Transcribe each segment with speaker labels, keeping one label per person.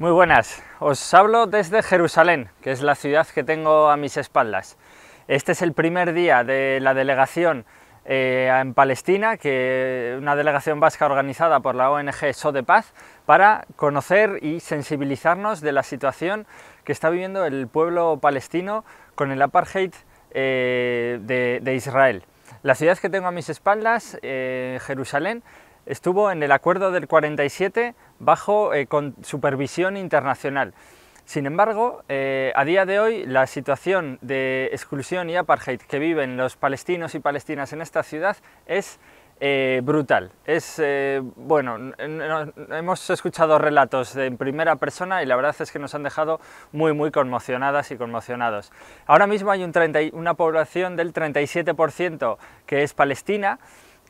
Speaker 1: Muy buenas, os hablo desde Jerusalén, que es la ciudad que tengo a mis espaldas. Este es el primer día de la delegación eh, en Palestina, que una delegación vasca organizada por la ONG So de Paz, para conocer y sensibilizarnos de la situación que está viviendo el pueblo palestino con el apartheid eh, de, Israel. La ciudad que tengo a mis espaldas, eh, Jerusalén, estuvo en el acuerdo del 47 bajo eh, con supervisión internacional. Sin embargo, eh, a día de hoy la situación de exclusión y apartheid que viven los palestinos y palestinas en esta ciudad es eh, brutal. Es, bueno, hemos escuchado relatos en primera persona y la verdad es que nos han dejado muy, muy conmocionadas y conmocionados. Ahora mismo hay un una población del 37% que es palestina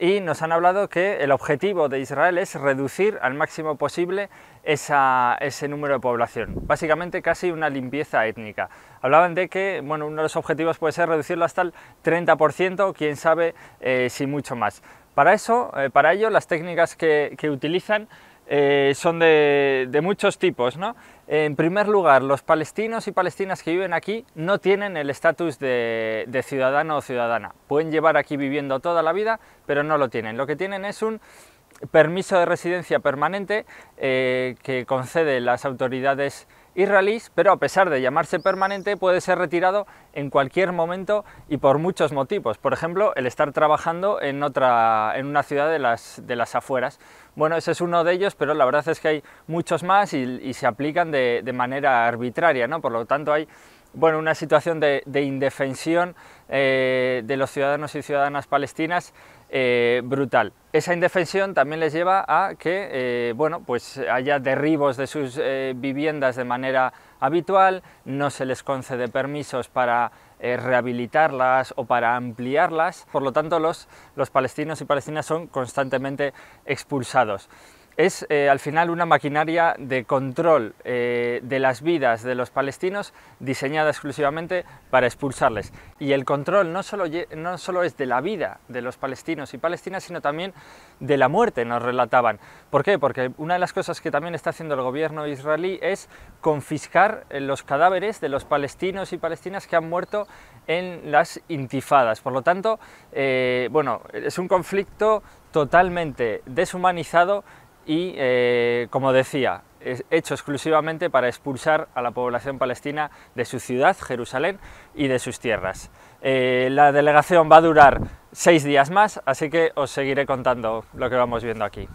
Speaker 1: y nos han hablado que el objetivo de Israel es reducir al máximo posible ese número de población, básicamente casi una limpieza étnica. Hablaban de que bueno, uno de los objetivos puede ser reducirlo hasta el 30%, quién sabe eh, si mucho más. Para, eso, eh, para ello, las técnicas que utilizan eh, son de, muchos tipos. ¿no? En primer lugar, los palestinos y palestinas que viven aquí no tienen el estatus de, ciudadano o ciudadana. Pueden llevar aquí viviendo toda la vida, pero no lo tienen. Lo que tienen es un permiso de residencia permanente eh, que concede las autoridades pero a pesar de llamarse permanente puede ser retirado en cualquier momento y por muchos motivos. Por ejemplo, el estar trabajando en, otra, en una ciudad de las, afueras. Bueno, ese es uno de ellos, pero la verdad es que hay muchos más y, se aplican de, de manera arbitraria, ¿no? Por lo tanto, hay bueno, una situación de, indefensión eh, de los ciudadanos y ciudadanas palestinas eh, brutal. Esa indefensión también les lleva a que eh, bueno, pues haya derribos de sus viviendas de manera habitual, no se les concede permisos para rehabilitarlas o para ampliarlas, por lo tanto los palestinos y palestinas son constantemente expulsados es eh, al final una maquinaria de control eh, de las vidas de los palestinos diseñada exclusivamente para expulsarles. Y el control no solo, no es de la vida de los palestinos y palestinas, sino también de la muerte, nos relataban. ¿Por qué? Porque una de las cosas que también está haciendo el gobierno israelí es confiscar eh, los cadáveres de los palestinos y palestinas que han muerto en las intifadas. Por lo tanto, bueno, es un conflicto totalmente deshumanizado y, eh, como decía, es hecho exclusivamente para expulsar a la población palestina de su ciudad, Jerusalén, y de sus tierras. Eh, la delegación va a durar seis días más, así que os seguiré contando lo que vamos viendo aquí.